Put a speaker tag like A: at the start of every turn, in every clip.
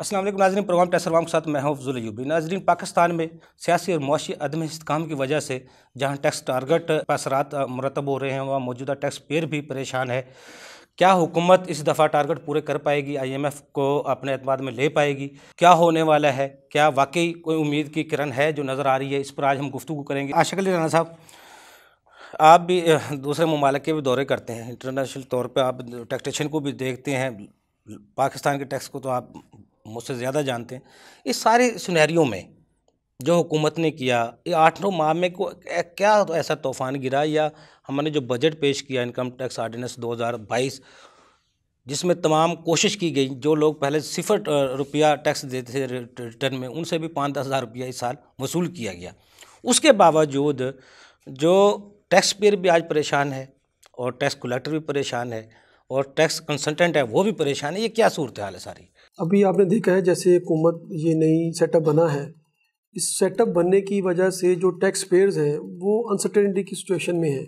A: Aslam नाजरन programme टैसरवाम के साथ मैं हूं अफजुल यूबी नाजरन पाकिस्तान में सियासी और मुआशी अदम इसकाम की वजह से जहां टैक्स टारगेट असरात मरतब हो रहे हैं वहाँ मौजूदा टैक्स पेयर भी परेशान है क्या हुकूमत इस दफ़ा टारगेट पूरे कर पाएगी आईएमएफ को अपने अतमाद में ले पाएगी क्या होने वाला है क्या वाकई कोई उम्मीद की किरण है जो नज़र आ रही है इस पर आज हम गुफ्तु करेंगे आशा अली राना साहब आप भी दूसरे ममालक के भी दौरे करते हैं इंटरनेशनल तौर पर आप टैक्सेशन को भी देखते हैं पाकिस्तान के टैक्स को तो आप मुझसे ज़्यादा जानते हैं इस सारे सुनहरियों में जो हुकूमत ने किया ये आठ नौ माह में को क्या ऐसा तूफान गिरा या हमने जो बजट पेश किया इनकम टैक्स आर्डिनेंस 2022 जिसमें तमाम कोशिश की गई जो लोग पहले सिफर रुपया टैक्स देते थे रिटर्न में उनसे भी पाँच दस हज़ार रुपया इस साल वसूल किया गया उसके बावजूद जो टैक्स पेयर भी आज परेशान है और टैक्स कलेक्टर भी परेशान है और टैक्स कंसल्टेंट है वो भी परेशान है ये क्या सूरत हाल है सारी
B: अभी आपने देखा है जैसे हुकूमत ये नई सेटअप बना है इस सेटअप बनने की वजह से जो टैक्स पेयर्स हैं वो अनसर्टेनिटी की सिचुएशन में है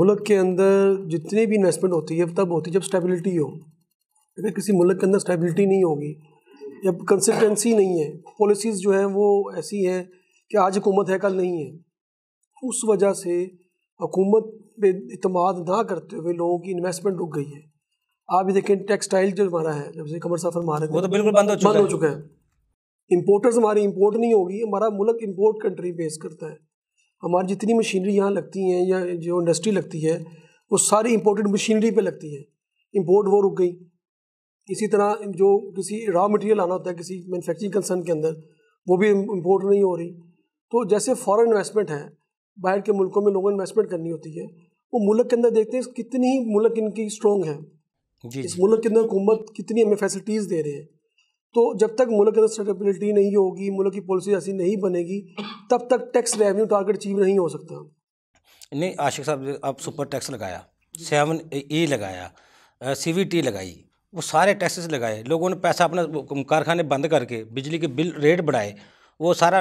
B: मुल्क के अंदर जितनी भी इन्वेस्टमेंट होती है तब होती है जब स्टेबिलिटी हो अगर किसी मुल्क के अंदर स्टेबिलिटी नहीं होगी जब कंसिस्टेंसी नहीं है पॉलिसीज़ जो हैं वो ऐसी हैं कि आज हुकूमत है कल नहीं है उस वजह से हुकूमत पे अतमाद ना करते हुए लोगों की इन्वेस्टमेंट रुक गई है आप देखें टेक्सटाइल जो हमारा है जब से कमर साफर मारे वो तो बिल्कुल बंद हो चुका बंद हो चुका है इम्पोर्टर्स हमारी इम्पोर्ट नहीं होगी हमारा मुल्क इम्पोर्ट कंट्री बेस करता है हमारी जितनी मशीनरी यहाँ लगती हैं या जो इंडस्ट्री लगती है वो सारी इम्पोर्टेड मशीनरी पे लगती है इम्पोर्ट वो रुक गई इसी तरह जो किसी रॉ मटेरियल आना होता है किसी मैनुफेक्चरिंग कंसर्न के अंदर वो भी इम्पोर्ट नहीं हो रही तो जैसे फॉरेन इन्वेस्टमेंट है बाहर के मुल्कों में लोगों इन्वेस्टमेंट करनी होती है वो मुल्क के अंदर देखते हैं कितनी ही मुल्क इनकी स्ट्रॉन्ग है जी इस मुल्क के अंदर हुकूमत कितनी हमें फैसिलिटीज़ दे रही है तो जब तक मुल्क के अंदर स्टेबिलिटी नहीं होगी मुल्क की पॉलिसी ऐसी नहीं बनेगी तब तक टैक्स रेवेन्यू टारगेट अचीव नहीं हो सकता
A: नहीं आशिक साहब आप सुपर टैक्स लगाया सेवन ए e लगाया सी वी टी लगाई वो सारे टैक्सेस लगाए लोगों ने पैसा अपना कारखाने बंद करके बिजली के बिल रेट बढ़ाए वो सारा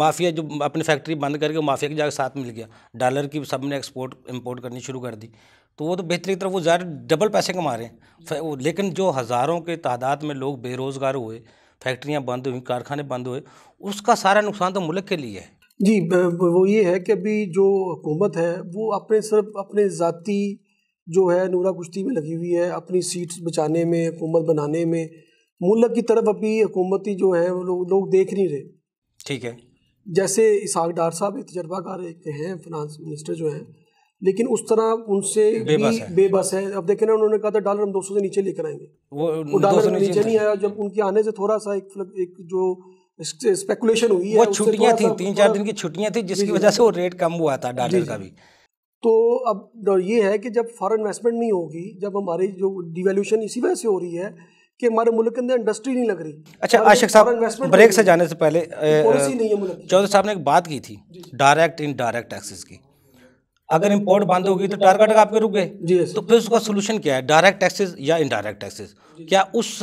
A: माफिया जो अपनी फैक्ट्री बंद करके माफिया के जाकर साथ मिल गया डॉलर की सबने एक्सपोर्ट इंपोर्ट करनी शुरू कर दी तो वो तो बेहतरी तरफ वो ज़्यादा डबल पैसे कमा रहे हैं लेकिन जो हज़ारों के तादाद में लोग बेरोज़गार हुए फैक्ट्रियाँ बंद हुई कारखाने बंद हुए उसका सारा नुकसान तो मुल्क के लिए है
B: जी वो ये है कि अभी जो हुकूमत है वो अपने सिर्फ अपने ज़ाती जो है नूरा कुश्ती में लगी हुई है अपनी सीट्स बचाने में हुकूमत बनाने में मुल्क की तरफ अभी हुकूमती जो है वो लोग लोग देख नहीं रहे ठीक है जैसे इसाक डार साहब एक तजर्बाकार एक हैं फिनांस मिनिस्टर जो हैं लेकिन उस तरह उनसे बेबस है, बेबस है। अब देखे ना उन्होंने कहा था डॉलर हम 200 से नीचे लेकर आएंगे
A: वो डॉलर नीचे नीचे नहीं
B: आया जब उनके आने से थोड़ा सा एक, एक जो स्पेकुलेशन हुई वो है छुट्टियां थी तीन चार दिन की
A: छुट्टियां थी जिसकी वजह से वो रेट कम हुआ था डॉलर का भी
B: तो अब ये है कि जब फॉरेन इन्वेस्टमेंट नहीं होगी जब हमारी जो डिवेल्यूशन इसी वजह से हो रही है कि हमारे मुल्क के अंदर इंडस्ट्री नहीं लग रही अच्छा आशिक साहब ब्रेक से जाने से पहले
A: चौधरी साहब ने एक बात की थी डायरेक्ट इन डायरेक्ट टैक्सेस की अगर इम्पोर्ट बंद होगी तो टारगेट आपके रुक गए जी तो फिर उसका सोल्यूशन क्या है डायरेक्ट टैक्सेस या इनडायरेक्ट टैक्सेस क्या उस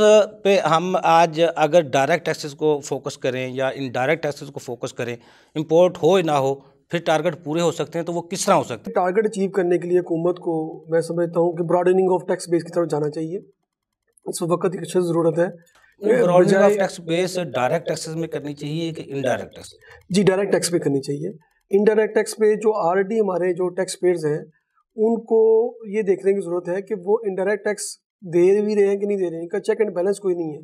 A: पे हम आज अगर डायरेक्ट टैक्सेस को फोकस करें या इनडायरेक्ट टैक्सेस को फोकस करें इम्पोर्ट हो ना हो फिर टारगेट पूरे हो सकते हैं तो वो किस तरह हो
B: सकते हैं टारगेट अचीव करने के लिए हुकूमत को मैं समझता हूँ कि ब्रॉडनिंग ऑफ टैक्स बेस की तरफ जाना चाहिए इस वक्त की अच्छी ज़रूरत है broadening of tax base direct taxes में करनी चाहिए कि इनडायरेक्ट टैक्स जी डायरेक्ट टैक्स पे करनी चाहिए इनडायरेक्ट टैक्स पे जो आर हमारे जो टैक्स पेयर्स हैं उनको ये देखने की ज़रूरत है कि वो इनडायरेक्ट टैक्स दे भी रहे हैं कि नहीं दे रहे हैं इनका चेक एंड बैलेंस कोई नहीं है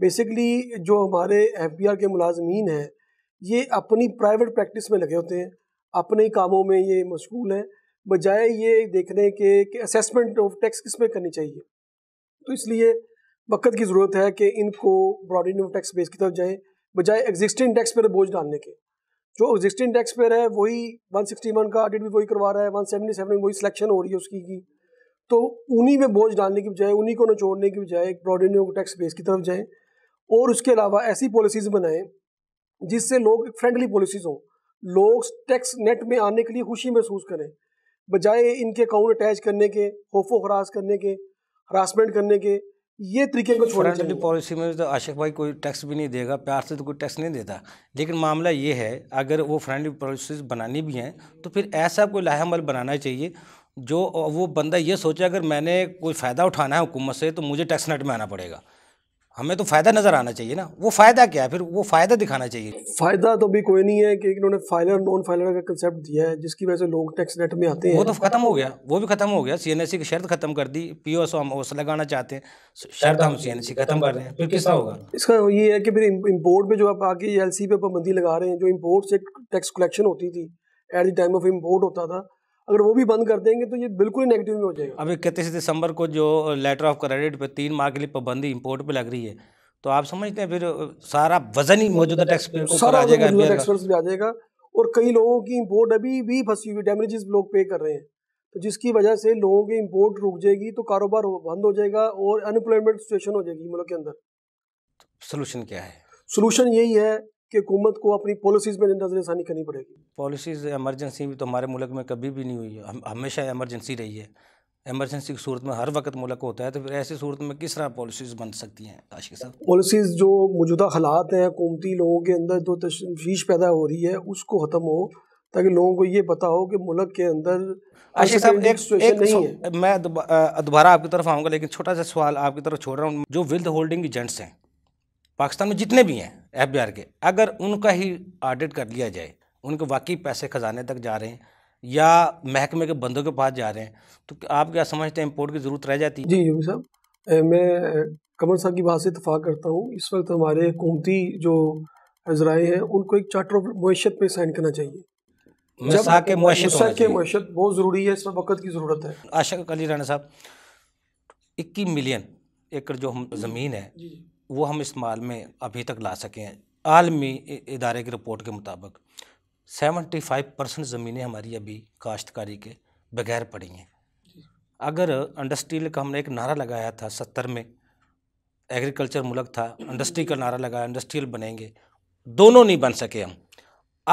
B: बेसिकली जो हमारे एफ के मुलाजमीन हैं ये अपनी प्राइवेट प्रैक्टिस में लगे होते हैं अपने ही कामों में ये मशगूल हैं बजाय ये देखने के कि असेसमेंट ऑफ टैक्स किस में करनी चाहिए तो इसलिए वक्त की ज़रूरत है कि इनको ब्रॉड ऑफ टैक्स बेस की तरफ जाए बजाय एग्जिस्टिंग टैक्स पर बोझ डालने के जो एग्जिस्टिंग टैक्स पेयर है वही 161 का ऑडिट भी वही करवा रहा है 177 में वही सिलेक्शन हो रही है उसकी की तो उन्हीं में बोझ डालने की बजाय उन्हीं को छोड़ने की बजाय एक ब्रॉडेनियो टैक्स बेस की तरफ जाएं और उसके अलावा ऐसी पॉलिसीज़ बनाएं जिससे लोग फ्रेंडली पॉलिसीज़ हों लोग टैक्स नेट में आने के लिए खुशी महसूस करें बजाय इनके अकाउंट अटैच करने के होफो हरास करने के हरासमेंट करने के ये तरीके को छोड़ना
A: पॉलिसी में तो आशिक भाई कोई टैक्स भी नहीं देगा प्यार से तो कोई टैक्स नहीं देता लेकिन मामला ये है अगर वो फ्रेंडली पॉलिसीज बनानी भी हैं तो फिर ऐसा कोई लाहेमल बनाना चाहिए जो वो बंदा ये सोचे अगर मैंने कोई फ़ायदा उठाना है हुकूमत से तो मुझे टैक्स नेट में आना पड़ेगा हमें तो फ़ायदा नज़र आना चाहिए ना वो फ़ायदा क्या है फिर वो फ़ायदा दिखाना चाहिए फ़ायदा
B: तो भी कोई नहीं है कि इन्होंने फाइलर नॉन फाइलर का कंसेप्ट दिया है जिसकी वजह से लोग टैक्स नेट में आते हैं वो तो ख़त्म हो
A: गया वो भी ख़त्म हो गया सी की शर्त ख़त्म कर दी पी हम ओस लगाना चाहते हैं शर्त हम सी ख़त्म कर रहे हैं फिर किसका होगा
B: इसका ये है कि फिर इम्पोर्ट पर जो आप आगे एल पे पाबंदी लगा रहे हैं जो इम्पोर्ट से टैक्स कलेक्शन होती थी at the time of import होता था अगर वो भी बंद कर देंगे तो ये बिल्कुल ही नेगेटिव में हो जाएगा
A: अभी इकतीस दिसंबर को जो लेटर ऑफ क्रेडिट पर तीन माह के लिए पाबंदी इम्पोर्ट पर लग रही है तो आप समझते हैं फिर सारा वजन ही मौजूदा टैक्स पे सारा भी
B: आ जाएगा और कई लोगों की इम्पोर्ट अभी भी फंसी हुई डैमेजेस लोग पे कर रहे हैं तो जिसकी वजह से लोगों की इम्पोर्ट रुक जाएगी तो कारोबार बंद हो जाएगा और अनएम्प्लॉयमेंट सिचुएशन हो जाएगी मुल्क के अंदर
A: सोलूशन क्या है
B: सोल्यूशन यही है कि हुकूमत को अपनी पॉलिसीज़ में नजरसानी करनी पड़ेगी
A: पॉलिसीज़ एमरजेंसी भी तो हमारे मुल्क में कभी भी नहीं हुई है हमेशा एमरजेंसी रही है एमरजेंसी की सूरत में हर वक्त मुल्क होता है तो फिर ऐसी सूरत में किस तरह पॉलिसीज़ बन सकती हैं आशिक साहब
B: पॉलिसीज़ जो मौजूदा हालात हैं कौमती लोगों के अंदर जो तशवीश पैदा हो रही है उसको ख़त्म हो ताकि लोगों को ये पता हो कि मुल्क के अंदर आशिक साहब एक, एक नहीं है
A: मैं दोबारा आपकी तरफ आऊँगा लेकिन छोटा सा सवाल आपकी तरफ छोड़ रहा हूँ जो विल्थ होल्डिंग एजेंट्स हैं पाकिस्तान में जितने भी हैं एफ के अगर उनका ही ऑडिट कर लिया जाए उनके वाकई पैसे खजाने तक जा रहे हैं या महकमे के बंदों के पास जा रहे हैं तो आप क्या समझते हैं इम्पोर्ट की ज़रूरत रह जाती है जी यू
B: साहब मैं कमर साहब की बात से इतफाक़ करता हूँ इस वक्त हमारे हुकूमती जो ज़राए हैं उनको एक चार्टर ऑफ मैशत पर साइन करना चाहिए मैशत बहुत ज़रूरी है इस वक्त की ज़रूरत है
A: आशा अली राना साहब इक्कीस मिलियन एकड़ जो हम ज़मीन है वो हम इस्तेमाल में अभी तक ला सकें आलमी इदारे की रिपोर्ट के मुताबिक 75 परसेंट ज़मीनें हमारी अभी काश्तकारी के बगैर पड़ी हैं अगर इंडस्ट्रियल का हमने एक नारा लगाया था सत्तर में एग्रीकल्चर मुलक था इंडस्ट्री का नारा लगाया इंडस्ट्रियल बनेंगे दोनों नहीं बन सके हम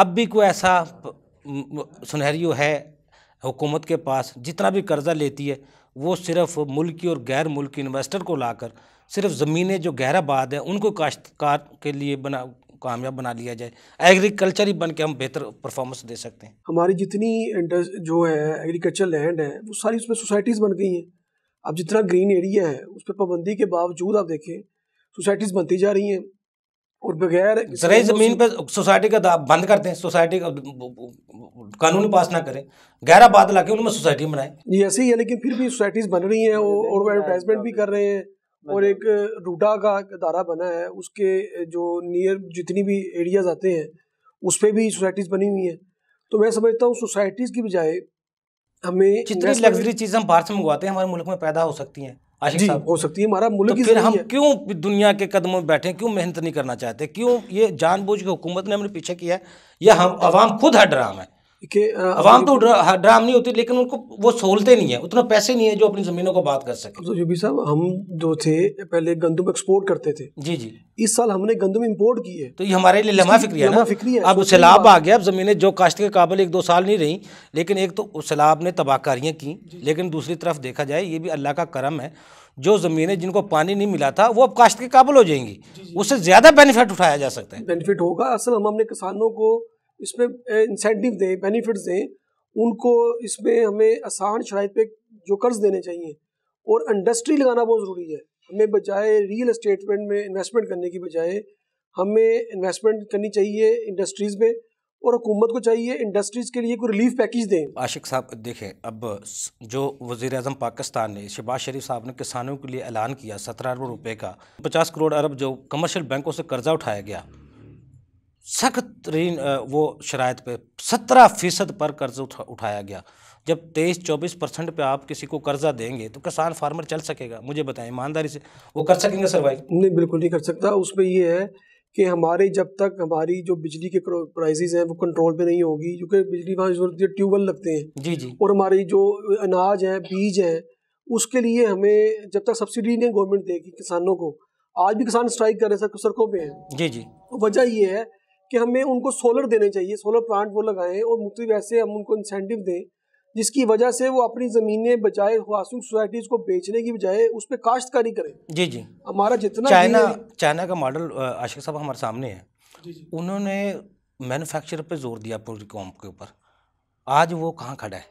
A: अब भी कोई ऐसा सुनहरियो है हुकूमत के पास जितना भी कर्ज़ा लेती है वो सिर्फ मुल्की और गैर मुल्की इन्वेस्टर को लाकर सिर्फ ज़मीनें जो गहराबाद हैं उनको काश्तकार के लिए बना कामयाब बना लिया जाए एग्रीकल्चर ही बन के हम बेहतर परफॉर्मेंस दे सकते हैं
B: हमारी जितनी जो है एग्रीकल्चर लैंड है वो सारी उसमें सोसाइटीज़ बन गई हैं अब जितना ग्रीन एरिया है उस पर पाबंदी के बावजूद आप देखें सोसाइटीज़ बनती जा रही हैं और बगैर जरिए ज़मीन पर
A: सोसाइटी का बंद करते हैं सोसाइटी का कानून पास ना करें गहरा बात ला के उनमें सोसाइटी बनाए
B: ये ऐसे ही है लेकिन फिर भी सोसाइटीज़ बन रही हैं और एडवर्टाइजमेंट भी कर रहे हैं और एक रूडा का अदारा बना है उसके जो नियर जितनी भी एरियाज आते हैं उस पर भी सोसाइटीज़ बनी हुई हैं तो मैं समझता हूँ सोसाइटीज़ की बजाय हमें जितनी लग्जरी
A: चीज़ हम बाहर से मंगवाते हैं हमारे मुल्क में पैदा हो सकती हैं जी, हो सकती है
B: हमारा मुल्क तो फिर हम
A: क्यों दुनिया के कदमों में बैठे क्यों मेहनत नहीं करना चाहते क्यों ये जानबूझ के हुकूमत ने हमने पीछे किया है या हम आवाम खुद हट रहा है
B: कि आवाम तो ड्राम नहीं होती लेकिन उनको वो सहूलतें नहीं है उतना पैसे नहीं है जो अपनी ज़मीनों को बात कर सके तो जबी साहब हम जो थे पहले गंदम एक्सपोर्ट करते थे जी जी इस साल हमने गंदम इम्पोर्ट की है तो ये हमारे लिए लम्हा फिक्री है फिक्री है अब सैलाब आ
A: गया अब ज़मीनें जो काश्त के काबल एक दो साल नहीं रहीं लेकिन एक तो सैलाब ने तबाहकारियाँ की लेकिन दूसरी तरफ देखा जाए ये भी अल्लाह का करम है जो ज़मीनें जिनको पानी नहीं मिला था वो अब काश्त के काबिल हो जाएंगी उससे ज़्यादा बेनिफिट उठाया जा सकता
B: है बेनिफिट होगा असल हम अपने किसानों को इस पर इंसेंटिव दें बेनिफिट्स दें उनको इसमें हमें आसान शराइ पे जो कर्ज देने चाहिए और इंडस्ट्री लगाना बहुत ज़रूरी है हमें बजाय रियल इस्टेटमेंट में इन्वेस्टमेंट करने की बजाय हमें इन्वेस्टमेंट करनी चाहिए इंडस्ट्रीज़ में और हुकूमत को चाहिए इंडस्ट्रीज़ के लिए कोई रिलीफ पैकेज दें
A: आशिक साहब देखें अब जो वज़ी अजम पाकिस्तान ने शहबाज शरीफ साहब ने किसानों के लिए ऐलान किया सत्रह अरब रुपये का पचास करोड़ अरब जो कमर्शियल बैंकों से कर्जा उठाया गया सख्त ऋण वो शरात पे सत्रह फ़ीसद पर कर्ज उठा, उठाया गया जब तेईस चौबीस परसेंट पे आप किसी को कर्जा देंगे तो किसान फार्मर चल सकेगा मुझे बताएं ईमानदारी
B: से वो कर सकेंगे भाई नहीं बिल्कुल नहीं कर सकता उसमें ये है कि हमारे जब तक हमारी जो बिजली के प्राइजेज हैं वो कंट्रोल पे नहीं होगी क्योंकि बिजली वहाँ जरूरत है ट्यूबवेल लगते हैं जी जी और हमारी जो अनाज है बीज है उसके लिए हमें जब तक सब्सिडी नहीं गवर्नमेंट देगी किसानों को आज भी किसान स्ट्राइक कर रहे हैं सर सड़कों पर हैं जी जी वजह यह है कि हमें उनको सोलर देने चाहिए सोलर प्लांट वो लगाएं और मुख्तलिफ ऐसे हम उनको इंसेंटिव दें जिसकी वजह से वो अपनी ज़मीनें बजाय सोसाइटीज़ को बेचने की बजाय उस पर काश्तकारी करें जी जी हमारा जितना चाइना
A: चाइना का मॉडल आशिक साहब हमारे सामने
B: है
A: उन्होंने मैनुफैक्चर पर जोर दिया पूरी कॉम के ऊपर आज वो कहाँ खड़ा है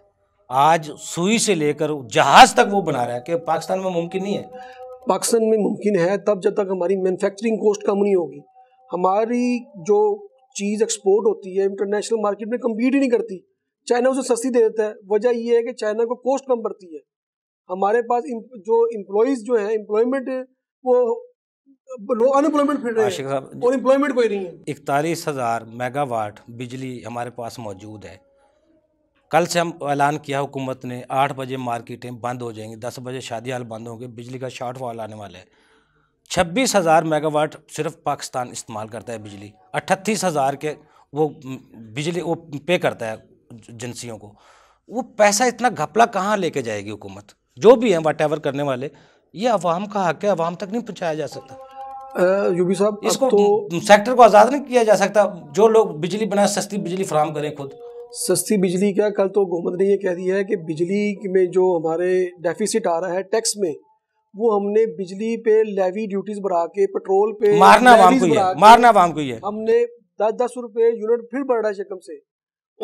A: आज सुई से लेकर जहाज तक वो बना रहा है कि पाकिस्तान में मुमकिन नहीं है
B: पाकिस्तान में मुमकिन है तब जब तक हमारी मैन्युफैक्चरिंग कॉस्ट कम नहीं होगी हमारी जो चीज़ एक्सपोर्ट होती है इंटरनेशनल मार्केट में कम्पीट ही नहीं करती चाइना उसे सस्ती दे देता है वजह यह है कि चाइना को कॉस्ट कम पड़ती है हमारे पास जो इम्प्लॉज जो है एम्प्लॉयमेंट वो अनएम्प्लॉयमेंट फिर
A: और
B: एम्प्लॉयमेंट कोई नहीं है
A: इकतालीस हज़ार मेगावाट बिजली हमारे पास मौजूद है कल से हम ऐलान किया हुकूमत ने आठ बजे मार्केटें बंद हो जाएंगी दस बजे शादी हाल बंद होंगे बिजली का शॉर्टफॉल आने वाला है छब्बीस हज़ार मेगावाट सिर्फ पाकिस्तान इस्तेमाल करता है बिजली अट्ठतीस हज़ार के वो बिजली वो पे करता है एजेंसियों को वो पैसा इतना घपला कहाँ लेके जाएगी हुकूमत जो भी है एवर करने वाले ये अवाम का हक है अवाम तक नहीं पहुँचाया जा सकता यूबी साहब इसको तो सेक्टर को आज़ाद नहीं किया जा सकता जो लोग बिजली बनाए सस्ती बिजली फ्राहम करें खुद
B: सस्ती बिजली क्या कल तो हुकूमत ने ये कह दिया है कि बिजली में जो हमारे डेफिसिट आ रहा है टैक्स में वो हमने बिजली पे लेवी ड्यूटीज बढ़ा के पेट्रोल पे मारना वाम को है मारना वाम को है हमने दस दस रुपए यूनिट फिर बढ़ रहा है शकम से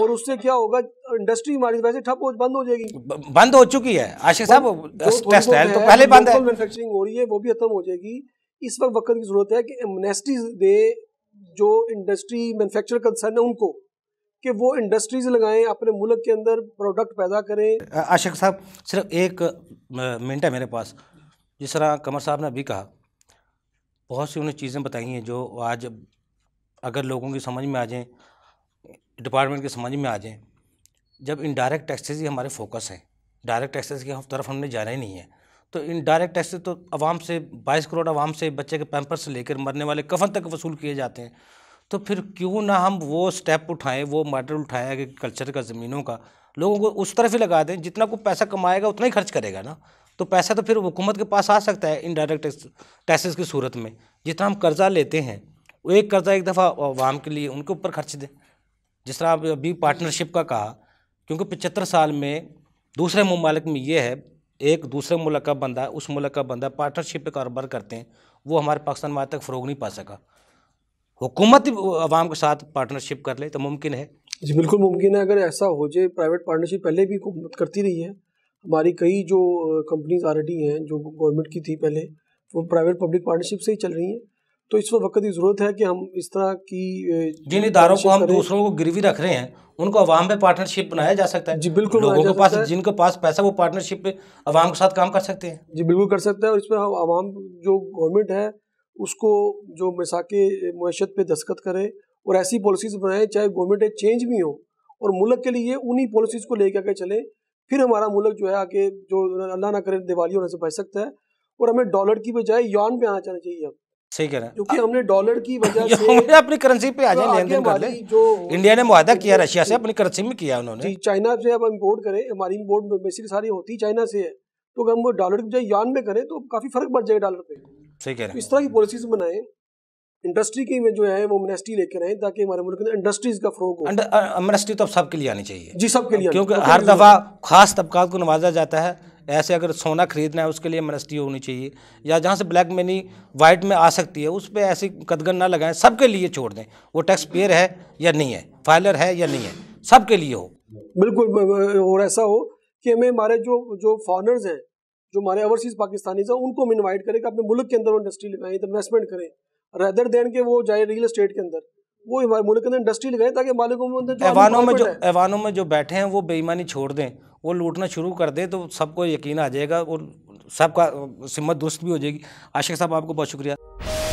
B: और उससे क्या होगा इंडस्ट्री हमारी वैसे ठप हो बंद हो जाएगी
A: बंद हो चुकी है आशिक साहब टेक्सटाइल तो पहले बंद है
B: मैन्युफैक्चरिंग हो रही है वो भी खत्म हो जाएगी इस वक्त वक्त की जरूरत है कि एमनेस्टी दे जो इंडस्ट्री मैन्युफैक्चरर कंसर्न है उनको कि वो इंडस्ट्रीज लगाएं अपने मुल्क के अंदर प्रोडक्ट पैदा करें
A: आशिक साहब सिर्फ एक मिनट है मेरे पास जिस तरह कमर साहब ने अभी कहा बहुत सी उन्हें चीज़ें बताई हैं जो आज अगर लोगों की समझ में आ जाएँ डिपार्टमेंट की समझ में आ जाएँ जब इनडायरेक्ट टैक्सेस ही हमारे फोकस हैं डायरेक्ट टैक्सेस की तरफ हमने जाना ही नहीं है तो इन डायरेक्ट टैक्सेस तो आवाम से बाईस करोड़ आवाम से बच्चे के पैम्पर से लेकर मरने वाले कफन तक वसूल किए जाते हैं तो फिर क्यों ना हम वो स्टेप उठाएं वो मैटर उठाएं कल्चर का ज़मीनों का लोगों को उस तरफ ही लगा दें जितना को पैसा कमाएगा उतना ही खर्च करेगा ना तो पैसा तो फिर हुकूमत के पास आ सकता है इनडायरेक्ट टैक्सेस की सूरत में जितना हम कर्जा लेते हैं वो एक कर्जा एक दफ़ा आवाम के लिए उनके ऊपर खर्च दें जिस तरह आप अभी पार्टनरशिप का कहा क्योंकि पचहत्तर साल में दूसरे ममालिक में ये है एक दूसरे मुल्क का बंदा उस मुल्क का बंदा पार्टनरशिप पे कारोबार करते हैं वो हमारे पाकिस्तान में आज तक फ़रोग नहीं पा सका हुकूमत आवाम के साथ पार्टनरशिप कर ले तो मुमकिन है
B: जी बिल्कुल मुमकिन है अगर ऐसा हो जाए प्राइवेट पार्टनरशिप पहले भी हुकूमत करती रही है हमारी कई जो कंपनीज आर हैं जो गवर्नमेंट की थी पहले वो प्राइवेट पब्लिक पार्टनरशिप से ही चल रही हैं तो इस वक्त की ज़रूरत है कि हम इस तरह की
A: जिन इदारों को हम दूसरों को गिरवी रख रहे हैं उनको अवाम पे पार्टनरशिप बनाया जा सकता है जी बिल्कुल लोगों के पास जिनके पास पैसा वो पार्टनरशिप पे अवाम के साथ काम कर सकते हैं
B: जी बिल्कुल कर सकते हैं और इसमें अवाम आवाम जो गवर्नमेंट है उसको जो के मैशत पर दस्खत करें और ऐसी पॉलिसीज़ बनाएँ चाहे गवर्नमेंट चेंज भी हो और मुल्क के लिए उन्हीं पॉलिसीज़ को लेकर के चलें फिर हमारा मुल्क जो है आके जो अल्लाह ना करे दिवाली होने से बच सकता है और हमें डॉलर की बजाय यौन पे आना चाहना चाहिए हम सही कह रहे हैं क्योंकि हमने डॉलर की वजह से अपनी करेंसी पे आ जाए तो लेन देन कर ले जो
A: इंडिया ने मुआदा किया रशिया से अपनी करेंसी में किया उन्होंने जी
B: चाइना से अब इम्पोर्ट करें हमारी इम्पोर्ट बेसिकली सारी होती है चाइना से है तो अगर हम डॉलर की बजाय यान में करें तो काफी फर्क पड़ जाएगा डॉलर पे सही कह रहे हैं इस तरह की पॉलिसीज बनाएं इंडस्ट्री के में जो है वो मिनिस्ट्री लेकर आए ताकि हमारे मुल्क में इंडस्ट्रीज का फ्रोक हो
A: मिनिस्ट्री तो सबके लिए आनी चाहिए जी
B: सबके लिए क्योंकि हर दफ़ा
A: खास तबक़ा को नवाजा जाता है ऐसे अगर सोना खरीदना है उसके लिए मिनिस्ट्री होनी चाहिए या जहाँ से ब्लैक मनी वाइट में आ सकती है उस पर ऐसी कदगन ना लगाएं सबके लिए छोड़ दें वो टैक्स पेयर है या नहीं है फाइलर है या नहीं है सबके लिए हो
B: बिल्कुल और ऐसा हो कि हमें हमारे जो जो फॉरनर्स हैं जो हमारे ओवरसीज़ पाकिस्तानीज हैं उनको हम इन्वाइट करें कि अपने मुल्क के अंदर वो इंडस्ट्री लगाएं इन्वेस्टमेंट तो करें रेदर देन के वो जाए रियल इस्टेट के अंदर वो मुल्क के अंदर इंडस्ट्री लगाए ताकि मालिकों में ऐवानों में जो
A: ऐवानों में जो बैठे हैं वो बेईमानी छोड़ दें वो लूटना शुरू कर दें तो सबको यकीन आ जाएगा और सबका सिमत दुरुस्त भी हो जाएगी आशिक साहब आपको बहुत शुक्रिया